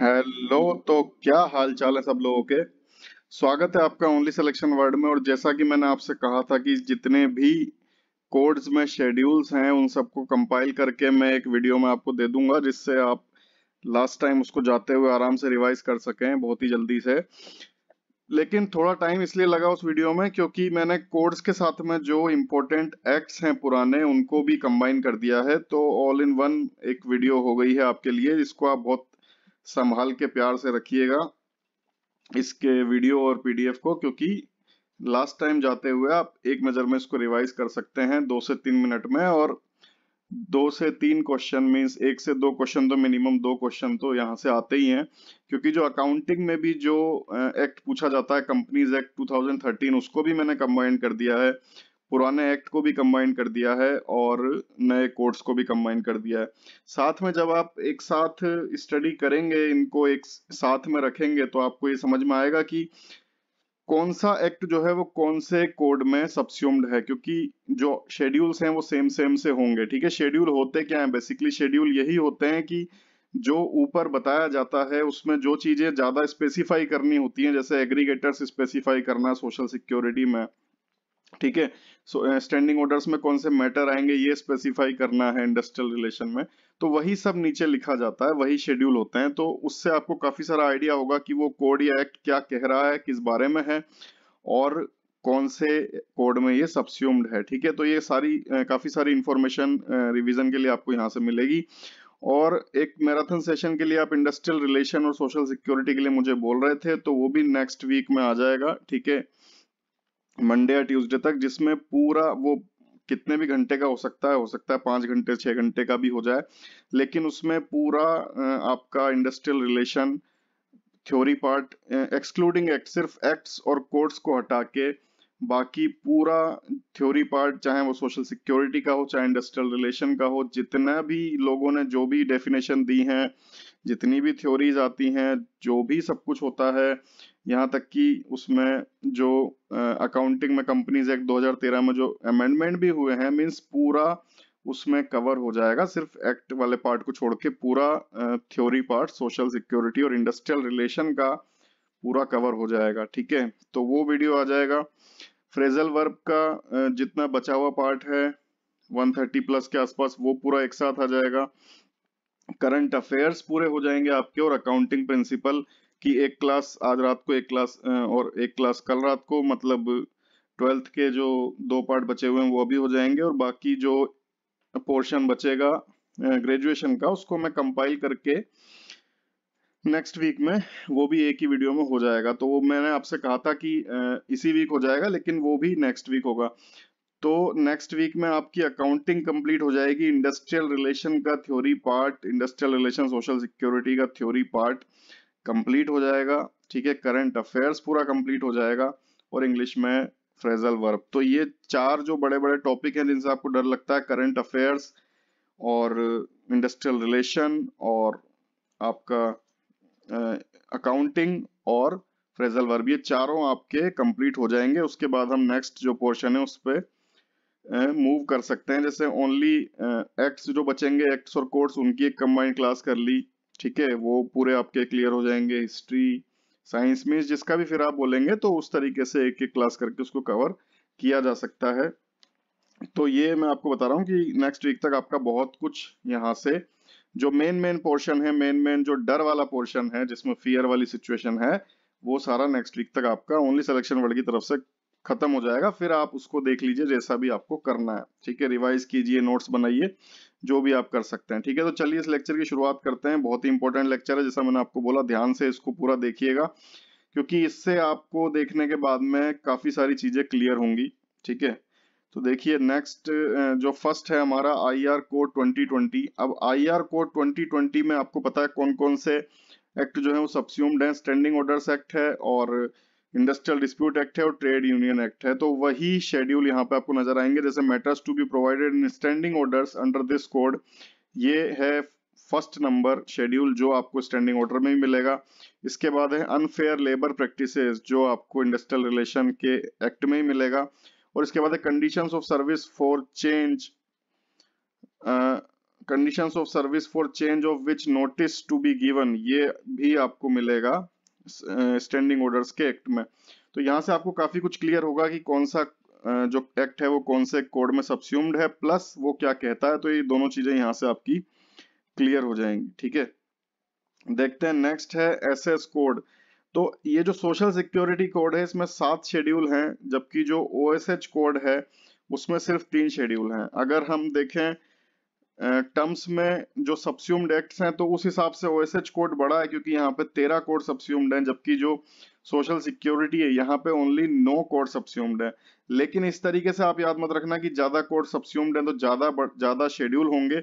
hello तो क्या हाल चाल है सब लोगों के स्वागत है आपका ओनली सिलेक्शन वर्ड में और जैसा कि मैंने आपसे कहा था कि जितने भी कोड्स में शेड्यूल्स हैं उन सबको कंपाइल करके मैं एक वीडियो में आपको दे दूंगा जिससे आप लास्ट टाइम उसको जाते हुए आराम से रिवाइज कर सकें बहुत ही जल्दी से लेकिन थोड़ा टाइम इसलिए लगा उस वीडियो में क्योंकि मैंने कोड्स के साथ में जो इम्पोर्टेंट एक्ट्स हैं पुराने उनको भी कंबाइन कर दिया है तो ऑल इन वन एक वीडियो हो गई है आपके लिए जिसको आप बहुत संभाल के प्यार से रखिएगा इसके वीडियो और पीडीएफ को क्योंकि लास्ट टाइम जाते हुए आप एक में इसको रिवाइज कर सकते हैं दो से तीन मिनट में और दो से तीन क्वेश्चन मीन्स एक से दो क्वेश्चन तो मिनिमम दो क्वेश्चन तो यहाँ से आते ही हैं क्योंकि जो अकाउंटिंग में भी जो एक्ट पूछा जाता है कंपनीज एक्ट 2013 उसको भी मैंने कंबाइन कर दिया है पुराने एक्ट को भी कंबाइन कर दिया है और नए कोर्ट्स को भी कंबाइन कर दिया है साथ में जब आप एक साथ स्टडी करेंगे इनको एक साथ में रखेंगे तो आपको ये समझ में आएगा कि कौन सा एक्ट जो है वो कौन से कोड में सब्स्यूम्ड है क्योंकि जो शेड्यूल्स हैं वो सेम सेम से होंगे ठीक है शेड्यूल होते क्या है बेसिकली शेड्यूल यही होते हैं कि जो ऊपर बताया जाता है उसमें जो चीजें ज्यादा स्पेसिफाई करनी होती हैं जैसे एग्रीगेटर्स स्पेसिफाई करना सोशल सिक्योरिटी में ठीक है सो स्टैंडिंग ऑर्डर्स में कौन से मैटर आएंगे ये स्पेसिफाई करना है इंडस्ट्रियल रिलेशन में तो वही सब नीचे लिखा जाता है वही शेड्यूल होते हैं तो उससे आपको काफी सारा आइडिया होगा कि वो कोड या एक्ट क्या कह रहा है किस बारे में है और कौन से कोड में ये सब्स्यूम्ड है ठीक है तो ये सारी uh, काफी सारी इंफॉर्मेशन रिविजन uh, के लिए आपको यहाँ से मिलेगी और एक मैराथन सेशन के लिए आप इंडस्ट्रियल रिलेशन और सोशल सिक्योरिटी के लिए मुझे बोल रहे थे तो वो भी नेक्स्ट वीक में आ जाएगा ठीक है मंडे या ट्यूसडे तक जिसमें पूरा वो कितने भी घंटे का हो सकता है हो सकता है पांच घंटे छह घंटे का भी हो जाए लेकिन उसमें पूरा आपका industrial relation theory part excluding act सिर्फ एक्ट्स और कोर्ट्स को हटा के बाकी पूरा थ्योरी पार्ट चाहे वो सोशल सिक्योरिटी का हो चाहे इंडस्ट्रियल रिलेशन का हो जितना भी लोगों ने जो भी डेफिनेशन दी है जितनी भी थ्योरीज आती हैं जो भी सब कुछ होता है यहाँ तक कि उसमें जो अकाउंटिंग में कंपनीज एक्ट 2013 में जो अमेंडमेंट भी हुए हैं मीन्स पूरा उसमें कवर हो जाएगा सिर्फ एक्ट वाले पार्ट को छोड़ के पूरा थ्योरी पार्ट सोशल सिक्योरिटी और इंडस्ट्रियल रिलेशन का पूरा कवर हो जाएगा ठीक है तो वो वीडियो आ जाएगा फ्रेजल वर्ब का जितना बचा हुआ पार्ट है 130 प्लस के आसपास वो पूरा एक साथ आ जाएगा करंट अफेयर्स पूरे हो जाएंगे आपके और अकाउंटिंग प्रिंसिपल कि एक क्लास आज रात को एक क्लास और एक क्लास कल रात को मतलब ट्वेल्थ के जो दो पार्ट बचे हुए हैं वो भी हो जाएंगे और बाकी जो पोर्शन बचेगा ग्रेजुएशन का उसको मैं कंपाइल करके नेक्स्ट वीक में वो भी एक ही वीडियो में हो जाएगा तो वो मैंने आपसे कहा था कि इसी वीक हो जाएगा लेकिन वो भी नेक्स्ट वीक होगा तो नेक्स्ट वीक में आपकी अकाउंटिंग कंप्लीट हो जाएगी इंडस्ट्रियल रिलेशन का theory part industrial relation social security का थ्योरी पार्ट कंप्लीट हो जाएगा ठीक है करंट अफेयर्स पूरा कंप्लीट हो जाएगा और इंग्लिश में फ्रेजल वर्ब तो ये चार जो बड़े बड़े टॉपिक हैं जिनसे आपको डर लगता है करंट अफेयर्स और इंडस्ट्रियल रिलेशन और आपका अकाउंटिंग और फ्रेजल वर्ब ये चारों आपके कंप्लीट हो जाएंगे उसके बाद हम नेक्स्ट जो पोर्शन है उस पर मूव कर सकते हैं जैसे ओनली एक्ट्स जो बचेंगे एक्ट्स और कोर्ट्स उनकी एक कंबाइंड क्लास कर ली ठीक है वो पूरे आपके क्लियर हो जाएंगे हिस्ट्री साइंस में जिसका भी फिर आप बोलेंगे तो उस तरीके से एक एक क्लास करके उसको कवर किया जा सकता है तो ये मैं आपको बता रहा हूँ कि नेक्स्ट वीक तक आपका बहुत कुछ यहाँ से जो मेन मेन पोर्शन है मेन मेन जो डर वाला पोर्शन है जिसमें फियर वाली सिचुएशन है वो सारा नेक्स्ट वीक तक आपका ओनली सिलेक्शन वर्ड की तरफ से खत्म हो जाएगा फिर आप उसको देख लीजिए जैसा भी आपको करना है ठीक है रिवाइज कीजिए नोट्स बनाइए जो भी आप कर सकते हैं ठीक है तो चलिए इस लेक्चर की शुरुआत करते हैं बहुत ही इंपॉर्टेंट लेक्चर है जैसा मैंने आपको बोला ध्यान से इसको पूरा देखिएगा क्योंकि इससे आपको देखने के बाद में काफी सारी चीजें क्लियर होंगी ठीक है तो देखिए नेक्स्ट जो फर्स्ट है हमारा आई आर कोड ट्वेंटी अब आई आर कोड ट्वेंटी में आपको पता है कौन कौन से एक्ट जो है वो सब्स्यूम्ड है स्टैंडिंग ऑर्डर्स एक्ट है और इंडस्ट्रियल डिस्प्यूट एक्ट है और ट्रेड यूनियन एक्ट है तो वही शेड्यूल यहाँ पे आपको नजर आएंगे जैसे matters to be provided in standing orders under this code ये है फर्स्ट नंबर शेड्यूल जो आपको स्टैंडिंग ऑर्डर में ही मिलेगा इसके बाद है अनफेयर लेबर प्रैक्टिसेस जो आपको इंडस्ट्रियल रिलेशन के एक्ट में ही मिलेगा और इसके बाद है conditions of service for change conditions of service for change of which notice to be given ये भी आपको मिलेगा स्टैंडिंग ऑर्डर्स के एक्ट में तो यहाँ से आपको काफी कुछ क्लियर होगा कि कौन सा जो एक्ट है वो कौन से कोड में सब्स्यूम्ड है प्लस वो क्या कहता है तो ये दोनों चीजें यहाँ से आपकी क्लियर हो जाएंगी ठीक है देखते हैं नेक्स्ट है एस एस कोड तो ये जो सोशल सिक्योरिटी कोड है इसमें सात शेड्यूल हैं जबकि जो ओएसएच कोड है उसमें सिर्फ तीन शेड्यूल हैं अगर हम देखें टर्म्स में जो सब्स्यूम्ड एक्ट्स हैं तो उस हिसाब से ओएसएच कोड बड़ा है क्योंकि यहाँ पे तेरह कोड सब्स्यूम्ड हैं जबकि जो सोशल सिक्योरिटी है यहाँ पे ओनली नो कोड सब्स्यूम्ड है लेकिन इस तरीके से आप याद मत रखना कि ज्यादा कोड सब्स्यूम्ड हैं तो ज्यादा ज्यादा शेड्यूल होंगे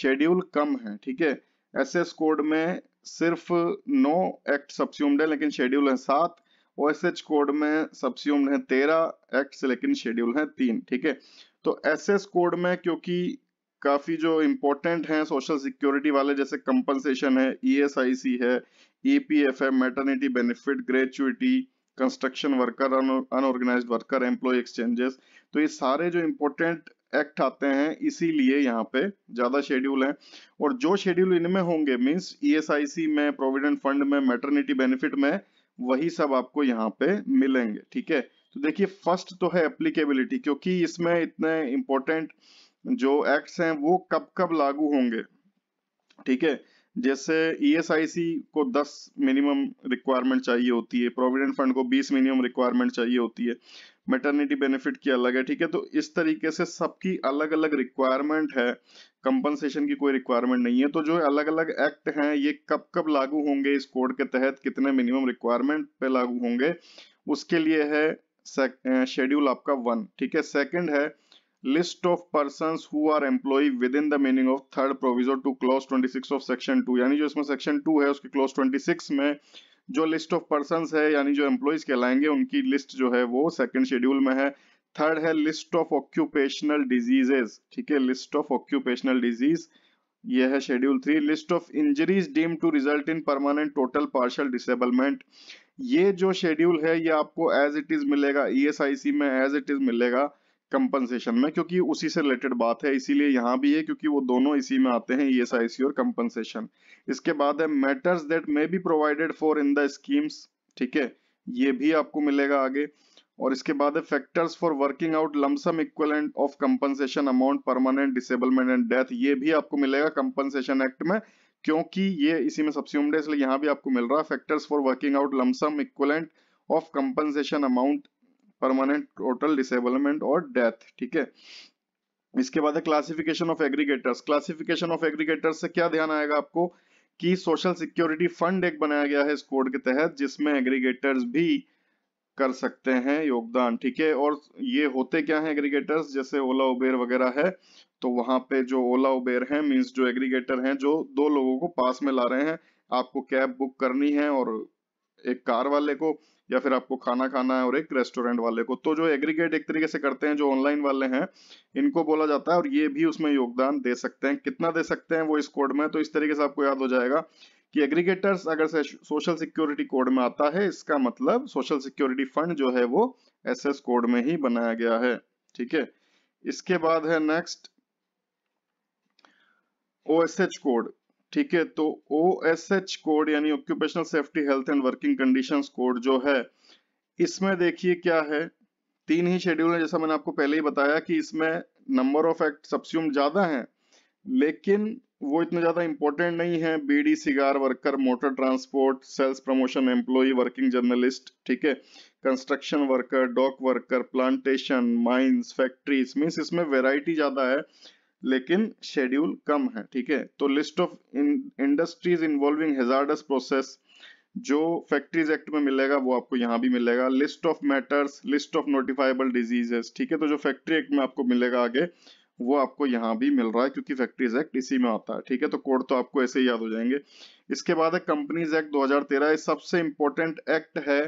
शेड्यूल कम है ठीक है एस एस कोड में सिर्फ नो एक्ट सब्स्यूम्ड है लेकिन शेड्यूल है सात ओ कोड में सब्स्यूम्ड है तेरह एक्ट लेकिन शेड्यूल है तीन ठीक है तो एस कोड में क्योंकि काफ़ी जो इम्पोर्टेंट हैं सोशल सिक्योरिटी वाले जैसे कंपनसेशन है ईएसआईसी e है ईपीएफ e है maternity benefit gratuity construction worker unorganised worker employ exchanges तो ये सारे जो इम्पोर्टेंट एक्ट आते हैं इसीलिए यहाँ पे ज्यादा शेड्यूल है और जो शेड्यूल इनमें होंगे मीन्स ईएसआईसी e में प्रोविडेंट फंड में मेटर्निटी बेनिफिट में वही सब आपको यहाँ पे मिलेंगे ठीक है तो देखिए फर्स्ट तो है एप्लीकेबिलिटी क्योंकि इसमें इतने इम्पोर्टेंट जो एक्ट हैं वो कब कब लागू होंगे ठीक है जैसे ईएसआईसी e को 10 मिनिमम रिक्वायरमेंट चाहिए होती है प्रोविडेंट फंड को 20 मिनिमम रिक्वायरमेंट चाहिए होती है मेटर्निटी बेनिफिट की अलग है ठीक है तो इस तरीके से सबकी अलग अलग रिक्वायरमेंट है कंपनसेशन की कोई रिक्वायरमेंट नहीं है तो जो अलग अलग एक्ट हैं ये कब कब लागू होंगे इस कोड के तहत कितने मिनिमम रिक्वायरमेंट पे लागू होंगे उसके लिए है शेड्यूल आपका वन ठीक है सेकेंड है list of persons who are employed within the meaning of third proviso to clause 26 of section 2 यानी जो इसमें section 2 है उसके clause 26 में जो list of persons है यानी जो employees कहलाएंगे उनकी list जो है वो second schedule में है थर्ड है लिस्ट ऑफ ऑक्यूपेशनल डिजीजेस ठीक है लिस्ट ऑफ ऑक्यूपेशनल डिजीज ये है schedule three list of injuries deem to result in permanent total partial disablement ये जो शेड्यूल है ये आपको एज इट इज मिलेगा ई e में एज इट इज मिलेगा कंपनसेशन में क्योंकि उसी से रिलेटेड बात है इसीलिए यहाँ भी है क्योंकि वो दोनों इसी में आते हैं ईएसआईसी और कंपनसेशन इसके बाद है matters that may be provided for in the schemes ठीक है ये भी आपको मिलेगा आगे और इसके बाद है factors for working out lump sum equivalent of compensation amount permanent disablement and death ये भी आपको मिलेगा कंपनसेशन एक्ट में क्योंकि ये इसी में सबसे है इसलिए यहाँ भी आपको मिल रहा है factors for working out lump sum equivalent of compensation amount permanent total disablement और डेथ ठीक है इसके बाद है classification of aggregators classification of aggregators से क्या ध्यान आएगा आपको कि सोशल सिक्योरिटी फंड एक बनाया गया है इस कोड के तहत जिसमें एग्रीगेटर्स भी कर सकते हैं योगदान ठीक है और ये होते क्या हैं एग्रीगेटर्स जैसे ओला उबेर वगैरह है तो वहां पे जो ओला उबेर है मींस जो एग्रीगेटर हैं जो दो लोगों को पास में ला रहे हैं आपको कैब बुक करनी है और एक कार वाले को या फिर आपको खाना खाना है और एक रेस्टोरेंट वाले को तो जो एग्रीगेट एक तरीके से करते हैं जो ऑनलाइन वाले हैं इनको बोला जाता है और ये भी उसमें योगदान दे सकते हैं कितना दे सकते हैं वो इस कोड में तो इस तरीके से आपको याद हो जाएगा कि एग्रीगेटर्स अगर से सोशल सिक्योरिटी कोड में आता है इसका मतलब सोशल सिक्योरिटी फंड जो है वो एसएस कोड में ही बनाया गया है ठीक है इसके बाद है next O S H code ठीक है तो ओ एस एच कोड यानी occupational safety health and working condition code जो है इसमें देखिए क्या है तीन ही शेड्यूल है जैसा मैंने आपको पहले ही बताया कि इसमें नंबर ऑफ एक्ट सब्स्यूम ज्यादा है लेकिन वो इतने ज्यादा इंपॉर्टेंट नहीं है beedi cigar worker motor transport sales promotion employ working journalist ठीक है construction worker dock worker plantation mines factories means इसमें वेराइटी ज्यादा है लेकिन शेड्यूल कम है ठीक है तो list of industries involving hazardous process जो फैक्ट्रीज एक्ट में मिलेगा वो आपको यहाँ भी मिलेगा list of matters list of notifiable diseases ठीक है तो जो फैक्ट्री एक्ट में आपको मिलेगा आगे वो आपको यहाँ भी मिल रहा है क्योंकि फैक्ट्रीज एक्ट इसी में आता है ठीक है तो कोड तो आपको ऐसे ही याद हो जाएंगे इसके बाद है कंपनीज एक्ट 2013 ये सबसे इंपॉर्टेंट एक्ट है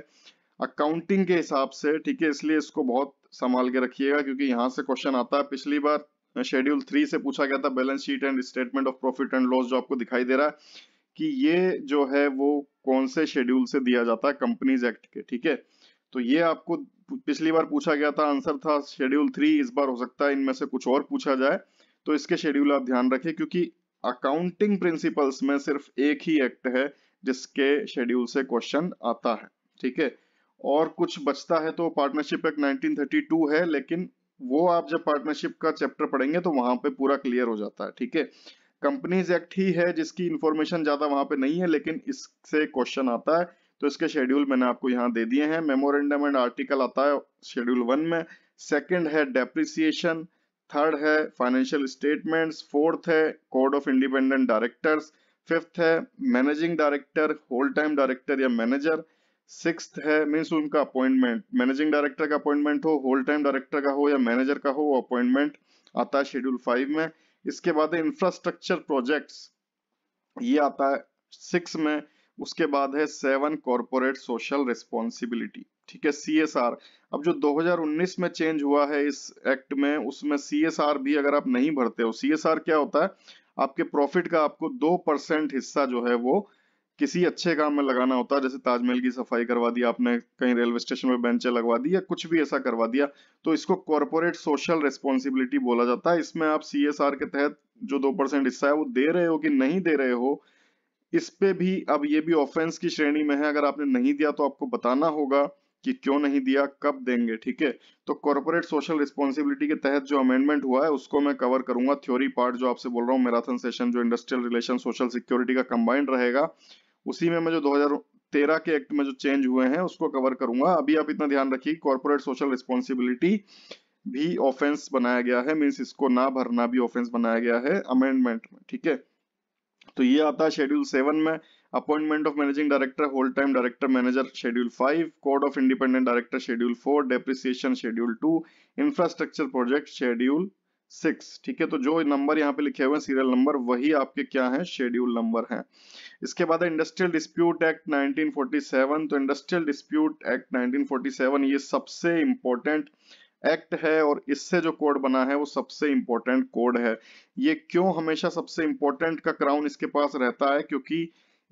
अकाउंटिंग के हिसाब से ठीक है इसलिए इसको बहुत संभाल के रखिएगा क्योंकि यहाँ से क्वेश्चन आता है पिछली बार शेड्यूल थ्री से पूछा गया था balance sheet and statement of profit and loss जो आपको दिखाई दे रहा है कि ये जो है वो कौन से शेड्यूल से दिया जाता है कंपनीज एक्ट के ठीक है तो ये आपको पिछली बार पूछा गया था आंसर था शेड्यूल थ्री इस बार हो सकता है इनमें से कुछ और पूछा जाए तो इसके शेड्यूल आप ध्यान रखें क्योंकि अकाउंटिंग प्रिंसिपल्स में सिर्फ एक ही एक्ट है जिसके शेड्यूल से क्वेश्चन आता है ठीक है और कुछ बचता है तो पार्टनरशिप एक्ट 1932 है लेकिन वो आप जब पार्टनरशिप का चैप्टर पढ़ेंगे तो वहां पे पूरा क्लियर हो जाता है ठीक है कंपनीज एक्ट ही है जिसकी इंफॉर्मेशन ज्यादा वहां पे नहीं है लेकिन इससे क्वेश्चन आता है तो इसके शेड्यूल मैंने आपको यहाँ दे दिए हैं मेमोरेंडम एंड आर्टिकल आता है शेड्यूल वन में सेकेंड है डेप्रिसिएशन थर्ड है फाइनेंशियल स्टेटमेंट फोर्थ है code of independent directors fifth है managing director whole time director या मैनेजर सिक्स है मीन्स उनका अपॉइंटमेंट मैनेजिंग डायरेक्टर का अपॉइंटमेंट हो होल टाइम डायरेक्टर का हो या मैनेजर का हो अपॉइंटमेंट आता है शेड्यूल फाइव में इसके बाद है इंफ्रास्ट्रक्चर प्रोजेक्ट ये आता है सिक्स में उसके बाद है सेवन कॉरपोरेट सोशल रिस्पॉन्सिबिलिटी ठीक है सीएसआर अब जो 2019 में चेंज हुआ है इस एक्ट में उसमें सीएसआर भी अगर आप नहीं भरते हो सीएसआर क्या होता है आपके प्रॉफिट का आपको दो परसेंट हिस्सा जो है वो किसी अच्छे काम में लगाना होता है जैसे ताजमहल की सफाई करवा दी आपने कहीं रेलवे स्टेशन पर बेंचे लगवा दी या कुछ भी ऐसा करवा दिया तो इसको कॉरपोरेट सोशल रिस्पॉन्सिबिलिटी बोला जाता है इसमें आप सी के तहत जो दो परसेंट हिस्सा है वो दे रहे हो कि नहीं दे रहे हो इस पे भी अब ये भी ऑफेंस की श्रेणी में है अगर आपने नहीं दिया तो आपको बताना होगा कि क्यों नहीं दिया कब देंगे ठीक है तो कॉर्पोरेट सोशल रिस्पॉन्सिबिलिटी के तहत जो अमेंडमेंट हुआ है उसको मैं कवर करूंगा थ्योरी पार्ट जो आपसे बोल रहा हूँ मैराथन सेशन जो इंडस्ट्रियल रिलेशन सोशल सिक्योरिटी का कंबाइंड रहेगा उसी में मैं जो 2013 के एक्ट में जो चेंज हुए हैं उसको कवर करूंगा अभी आप इतना ध्यान रखिए कॉर्पोरेट सोशल रिस्पॉन्सिबिलिटी भी ऑफेंस बनाया गया है मीन्स इसको ना भरना भी ऑफेंस बनाया गया है अमेंडमेंट में ठीक है तो ये आता है शेड्यूल सेवन में appointment of managing director whole time director manager schedule five code of independent director schedule four depreciation schedule two infrastructure project schedule six ठीक है तो जो नंबर यहाँ पे लिखे हुए हैं सीरियल नंबर वही आपके क्या है शेड्यूल नंबर है इसके बाद इंडस्ट्रियल डिस्प्यूट एक्ट 1947 तो इंडस्ट्रियल डिस्प्यूट एक्ट 1947 ये सबसे इम्पोर्टेंट एक्ट है और इससे जो कोड बना है वो सबसे इंपॉर्टेंट कोड है ये क्यों हमेशा सबसे इम्पोर्टेंट का क्राउन इसके पास रहता है क्योंकि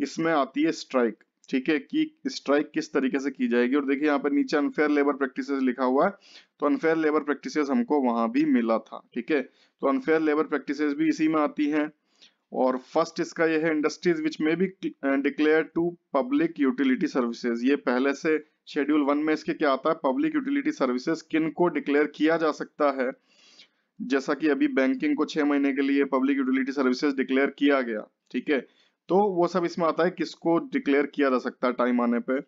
इसमें आती है स्ट्राइक ठीक है कि स्ट्राइक किस तरीके से की जाएगी और देखिए यहाँ पर नीचे अनफेयर लेबर प्रैक्टिस लिखा हुआ है तो अनफेयर लेबर प्रैक्टिस हमको वहां भी मिला था ठीक है तो अनफेयर लेबर प्रैक्टिस भी इसी में आती है और फर्स्ट इसका यह है industries which may be declare to public utility services ये पहले से शेड्यूल वन में इसके क्या आता है पब्लिक यूटिलिटी सर्विसेज किन को डिक्लेयर किया जा सकता है जैसा कि अभी बैंकिंग को छह महीने के लिए पब्लिक यूटिलिटी सर्विसेज डिक्लेयर किया गया ठीक है तो वो सब इसमें आता है किसको डिक्लेयर किया जा सकता है टाइम आने पे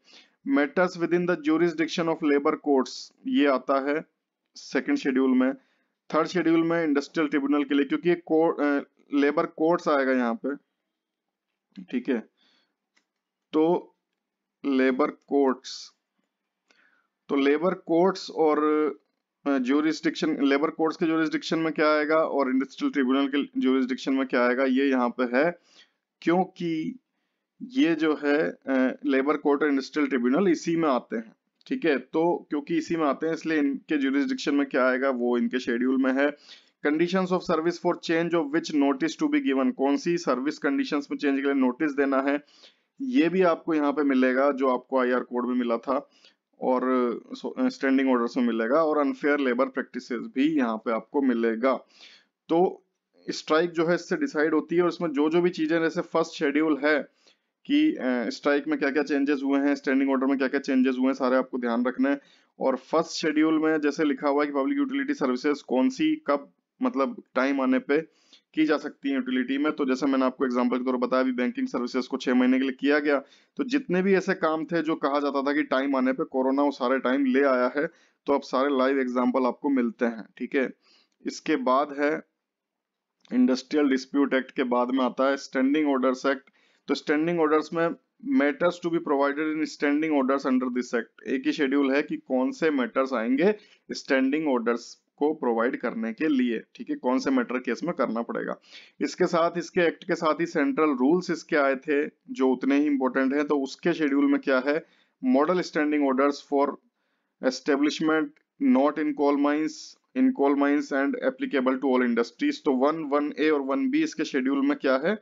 matters within the jurisdiction of labour courts ये आता है सेकंड शेड्यूल में थर्ड शेड्यूल में इंडस्ट्रियल ट्रिब्यूनल के लिए क्योंकि लेबर कोर्ट्स आएगा यहाँ पे ठीक है तो लेबर कोर्ट्स तो लेबर कोर्ट्स और ज्यूरिस्डिक्शन लेबर कोर्ट्स के ज्यूरिस्डिक्शन में क्या आएगा और इंडस्ट्रियल ट्रिब्यूनल के ज्यूरिस्डिक्शन में क्या आएगा ये यहाँ पे है क्योंकि ये जो है लेबर कोर्ट और इंडस्ट्रियल ट्रिब्यूनल इसी में आते हैं ठीक है तो क्योंकि इसी में आते हैं इसलिए इनके ज्यूरिस्डिक्शन में क्या आएगा वो इनके शेड्यूल में है conditions of service for change of which notice to be given कौन सी सर्विस कंडीशंस में चेंज के लिए नोटिस देना है ये भी आपको यहाँ पे मिलेगा जो आपको आईआर कोड में मिला था और स्टैंडिंग ऑर्डर में मिलेगा और अनफेयर लेबर प्रैक्टिस भी यहाँ पे आपको मिलेगा तो स्ट्राइक जो है इससे डिसाइड होती है और इसमें जो जो भी चीजें जैसे फर्स्ट शेड्यूल है कि स्ट्राइक में क्या क्या चेंजेस हुए हैं स्टैंडिंग ऑर्डर में क्या क्या चेंजेस हुए हैं सारे आपको ध्यान रखना है और फर्स्ट शेड्यूल में जैसे लिखा हुआ है कि पब्लिक यूटिलिटी सर्विसेज कौन सी कब मतलब टाइम आने पे की जा सकती है यूटिलिटी में तो जैसे मैंने आपको एग्जांपल के तौर पर बताया भी बैंकिंग सर्विसेज को छह महीने के लिए किया गया तो जितने भी ऐसे काम थे जो कहा जाता था कि टाइम आने पे कोरोना वो सारे टाइम ले आया है तो अब सारे लाइव एग्जाम्पल आपको मिलते हैं ठीक है इसके बाद है इंडस्ट्रियल डिस्प्यूट एक्ट के बाद में आता है स्टैंडिंग ऑर्डर्स एक्ट तो स्टैंडिंग ऑर्डर्स में matters to be provided in standing orders under this act एक ही शेड्यूल है कि कौन से मैटर्स आएंगे स्टैंडिंग ऑर्डर्स को प्रोवाइड करने के लिए ठीक है कौन से मैटर केस में करना पड़ेगा इसके साथ इसके एक्ट के साथ ही सेंट्रल रूल्स इसके आए थे जो उतने ही इंपॉर्टेंट हैं तो उसके शेड्यूल में क्या है model standing orders for establishment not in coal mines in coal mines and applicable to all industries तो वन वन ए और वन बी इसके शेड्यूल में क्या है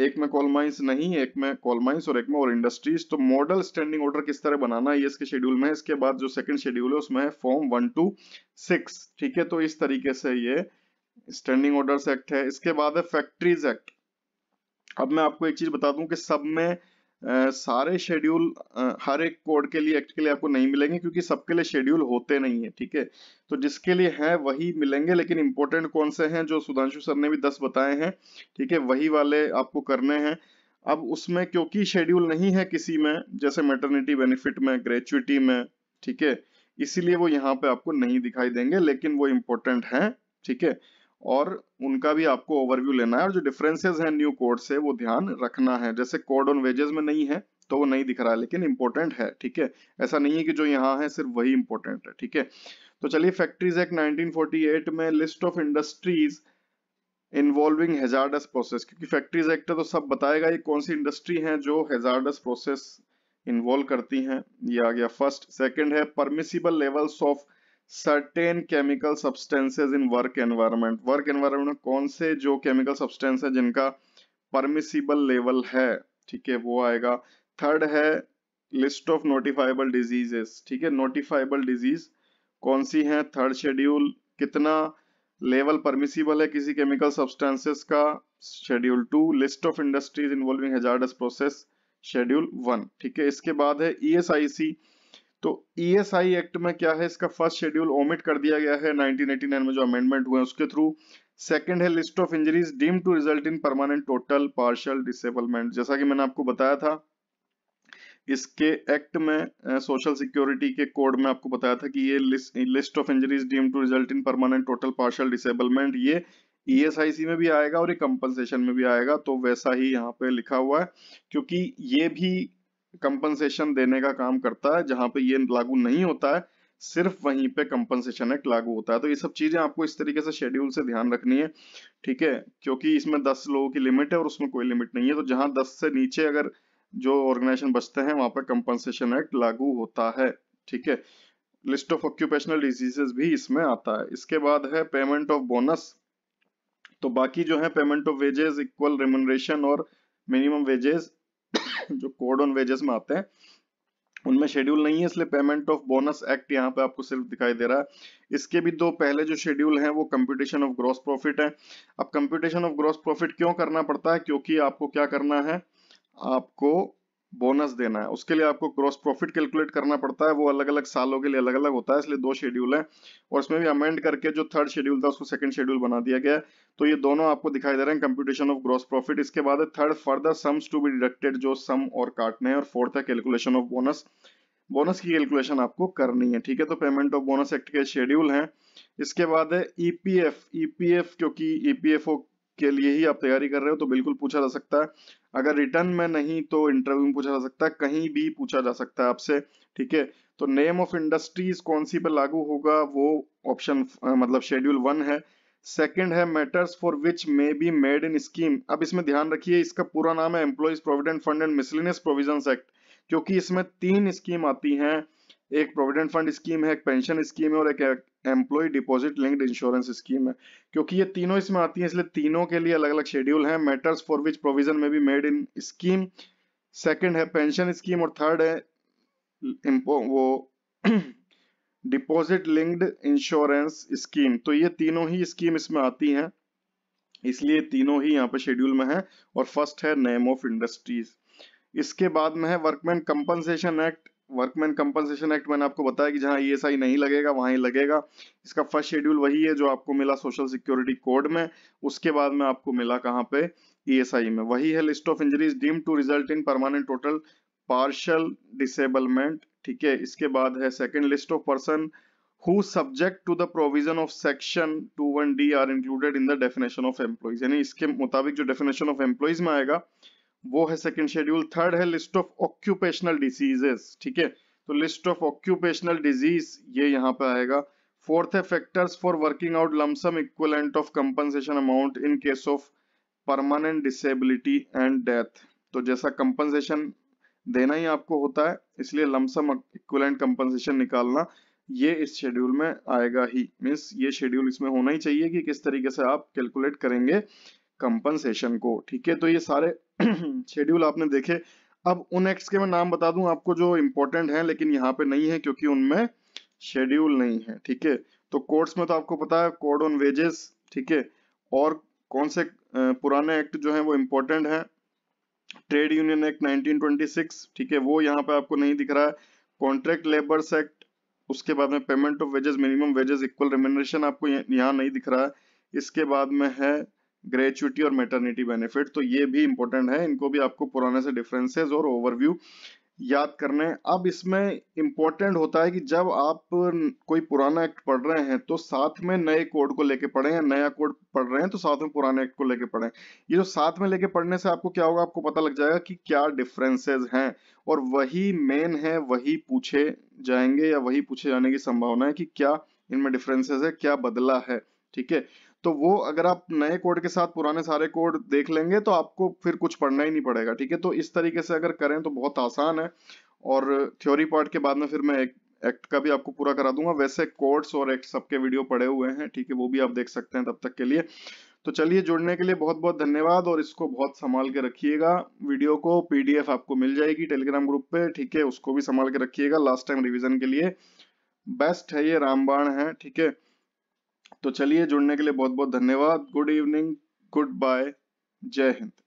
एक में कॉल माइंस नहीं एक में कॉल माइंस और एक में और इंडस्ट्रीज तो मॉडल स्टैंडिंग ऑर्डर किस तरह बनाना है इसके शेड्यूल में इसके बाद जो सेकंड शेड्यूल है उसमें है फॉर्म वन टू सिक्स ठीक है तो इस तरीके से ये स्टैंडिंग ऑर्डर एक्ट है इसके बाद है फैक्ट्रीज एक्ट अब मैं आपको एक चीज बता दूं कि सब में सारे शेड्यूल हर एक कोड के लिए एक्ट के लिए आपको नहीं मिलेंगे क्योंकि सबके लिए शेड्यूल होते नहीं है ठीक है तो जिसके लिए है वही मिलेंगे लेकिन इंपॉर्टेंट कौन से हैं जो सुधांशु सर ने भी दस बताए हैं ठीक है वही वाले आपको करने हैं अब उसमें क्योंकि शेड्यूल नहीं है किसी में जैसे मेटर्निटी बेनिफिट में ग्रेचुटी में ठीक है इसीलिए वो यहाँ पे आपको नहीं दिखाई देंगे लेकिन वो इम्पोर्टेंट है ठीक है और उनका भी आपको ओवरव्यू लेना है और जो डिफरेंसेस हैं न्यू कोड से वो ध्यान रखना है जैसे कोड ऑन वेजेस में नहीं है तो वो नहीं दिख रहा है लेकिन इंपॉर्टेंट है ठीक है ऐसा नहीं है कि जो यहाँ है सिर्फ वही इंपॉर्टेंट है ठीक है तो चलिए फैक्ट्रीज एक्ट नाइनटीन में list of industries involving hazardous process क्योंकि फैक्ट्रीज एक्ट है तो सब बताएगा ये कौन सी इंडस्ट्री है जो हेजार्डस प्रोसेस इन्वॉल्व करती हैं ये आ गया फर्स्ट सेकंड है permissible levels of certain chemical substances in work environment work environment कौन से जो केमिकल सब्सटेंस है जिनका परमिसिबल लेवल है ठीक है वो आएगा थर्ड है लिस्ट ऑफ नोटिफाइबल डिजीजेस ठीक है नोटिफाइबल डिजीज कौन सी है थर्ड शेड्यूल कितना लेवल परमिसिबल है किसी केमिकल सब्सटेंसेस का schedule two list of industries involving hazardous process schedule one ठीक है इसके बाद है ई एस आई सी तो ईएसआई e एक्ट में क्या है इसका फर्स्ट शेड्यूल ओमिट कर दिया गया है 1989 में जो अमेंडमेंट हुए उसके थ्रू सेकंड है list of injuries deem to result in permanent total partial disablement जैसा कि मैंने आपको बताया था इसके एक्ट में सोशल सिक्योरिटी के कोड में आपको बताया था कि ये list of injuries deem to result in permanent total partial disablement ये ईएसआईसी e में भी आएगा और ये कंपनसेशन में भी आएगा तो वैसा ही यहाँ पे लिखा हुआ है क्योंकि ये भी कंपनसेशन देने का काम करता है जहां पे ये लागू नहीं होता है सिर्फ वहीं पे कंपनसेशन एक्ट लागू होता है तो ये सब चीजें आपको इस तरीके से शेड्यूल से ध्यान रखनी है ठीक है क्योंकि इसमें दस लोगों की लिमिट है और उसमें कोई लिमिट नहीं है तो जहां दस से नीचे अगर जो ऑर्गेनाइजेशन बचते हैं वहां पर कंपनसेशन एक्ट लागू होता है ठीक है लिस्ट ऑफ ऑक्यूपेशनल डिजीजेस भी इसमें आता है इसके बाद है पेमेंट ऑफ बोनस तो बाकी जो है payment of wages equal remuneration और मिनिमम वेजेस जो कोड ऑन वेजेस में आते हैं उनमें शेड्यूल नहीं है इसलिए पेमेंट ऑफ बोनस एक्ट यहाँ पे आपको सिर्फ दिखाई दे रहा है इसके भी दो पहले जो शेड्यूल हैं वो कंप्यूटेशन ऑफ ग्रॉस प्रॉफिट है अब कंप्यूटेशन ऑफ ग्रॉस प्रॉफिट क्यों करना पड़ता है क्योंकि आपको क्या करना है आपको बोनस देना है उसके लिए आपको ग्रॉस प्रॉफिट कैलकुलेट करना पड़ता है वो अलग अलग सालों के लिए अलग अलग होता है इसलिए दो शेड्यूल है और उसमें भी अमेंड करके जो थर्ड शेड्यूल था उसको सेकंड शेड्यूल बना दिया गया है तो ये दोनों आपको दिखाई दे रहे हैं कंप्यूटेशन ऑफ ग्रॉस प्रॉफिट इसके बाद है third further sums to be deducted जो सम और काटने हैं और फोर्थ है कैलकुलेशन ऑफ बोनस बोनस की कैलकुलेशन आपको करनी है ठीक है तो पेमेंट ऑफ बोनस एक्ट के शेड्यूल हैं इसके बाद है ईपीएफ e ईपीएफ e क्योंकि ईपीएफओ e के लिए ही आप तैयारी कर रहे हो तो बिल्कुल पूछा जा सकता है अगर रिटर्न में नहीं तो इंटरव्यू में पूछा जा सकता है कहीं भी पूछा जा सकता है आपसे ठीक है तो नेम ऑफ इंडस्ट्रीज कौन सी पर लागू होगा वो ऑप्शन मतलब शेड्यूल वन है सेकेंड है matters for which may be made in scheme अब इसमें ध्यान रखिए इसका पूरा नाम है employees provident fund and miscellaneous provision act क्योंकि इसमें तीन स्कीम आती हैं एक प्रोविडेंट फंड स्कीम है एक पेंशन स्कीम है और एक employ deposit linked insurance scheme है क्योंकि ये तीनों इसमें आती है इसलिए तीनों के लिए अलग अलग शेड्यूल है मैटर्स फॉर विच प्रोविजन में भी मेड इन स्कीम सेकेंड है पेंशन स्कीम और थर्ड है वो डिपॉजिट लिंक्ड इंश्योरेंस स्कीम तो ये तीनों ही स्कीम इसमें आती है इसलिए तीनों ही यहाँ पे शेड्यूल में है और फर्स्ट है नेम ऑफ इंडस्ट्रीज इसके बाद में है workman compensation act workman compensation act मैंने आपको बताया कि जहां ईएसआई e नहीं लगेगा वहां ही लगेगा इसका फर्स्ट शेड्यूल वही है जो आपको मिला सोशल सिक्योरिटी कोड में उसके बाद में आपको मिला कहां पे ईएसआई e में वही है list of injuries deem to result in permanent total partial disablement ठीक है इसके बाद है second list of person who subject to the provision of section 21d are included in the definition of employees यानी इसके मुताबिक जो डेफिनेशन ऑफ एम्प्लॉइज में आएगा वो है सेकेंड शेड्यूल थर्ड है लिस्ट ऑफ ऑक्यूपेशनल डिजीजेस ठीक है तो लिस्ट ऑफ ऑक्यूपेशनल डिजीज ये यहाँ पे आएगा फोर्थ है factors for working out lump sum equivalent of compensation amount in case of permanent disability and death तो जैसा कंपनसेशन देना ही आपको होता है इसलिए लमसम इक्वलेंट कंपनसेशन निकालना ये इस शेड्यूल में आएगा ही मीन्स ये शेड्यूल इसमें होना ही चाहिए कि किस तरीके से आप कैलकुलेट करेंगे कंपनसेशन को ठीक है तो ये सारे शेड्यूल आपने देखे अब उन एक्ट के मैं नाम बता दूं आपको जो इम्पोर्टेंट हैं लेकिन यहाँ पे नहीं है क्योंकि उनमें शेड्यूल नहीं है ठीक है तो कोर्ट्स में तो आपको पता है कोड ऑन वेजेस ठीक है और कौन से पुराने एक्ट जो है वो इम्पोर्टेंट है ट्रेड यूनियन एक्ट 1926 ठीक है वो यहाँ पे आपको नहीं दिख रहा है कॉन्ट्रैक्ट लेबर्स एक्ट उसके बाद में payment of wages minimum wages equal remuneration आपको यहाँ नहीं दिख रहा है इसके बाद में है ग्रेचुटी और मेटर्निटी बेनिफिट तो ये भी इंपॉर्टेंट है इनको भी आपको पुराने से डिफरेंसेस और ओवरव्यू याद करने अब इसमें इंपॉर्टेंट होता है कि जब आप कोई पुराना एक्ट पढ़ रहे हैं तो साथ में नए कोड को लेके पढ़े या नया कोड पढ़ रहे हैं तो साथ में पुराने एक्ट को लेके पढ़े ये जो साथ में लेके पढ़ने से आपको क्या होगा आपको पता लग जाएगा कि क्या डिफरेंसेस हैं और वही मेन है वही पूछे जाएंगे या वही पूछे जाने की संभावना है कि क्या इनमें डिफरेंसेज है क्या बदला है ठीक है तो वो अगर आप नए कोड के साथ पुराने सारे कोड देख लेंगे तो आपको फिर कुछ पढ़ना ही नहीं पड़ेगा ठीक है तो इस तरीके से अगर करें तो बहुत आसान है और थ्योरी पार्ट के बाद में फिर मैं एक एक्ट का भी आपको पूरा करा दूंगा वैसे कोड्स और एक्ट सबके वीडियो पड़े हुए हैं ठीक है वो भी आप देख सकते हैं तब तक के लिए तो चलिए जुड़ने के लिए बहुत बहुत धन्यवाद और इसको बहुत संभाल के रखिएगा वीडियो को पीडीएफ आपको मिल जाएगी टेलीग्राम ग्रुप पे ठीक है उसको भी संभाल के रखिएगा लास्ट टाइम रिविजन के लिए बेस्ट है ये रामबाण है ठीक है तो चलिए जुड़ने के लिए बहुत बहुत धन्यवाद गुड इवनिंग गुड बाय जय हिंद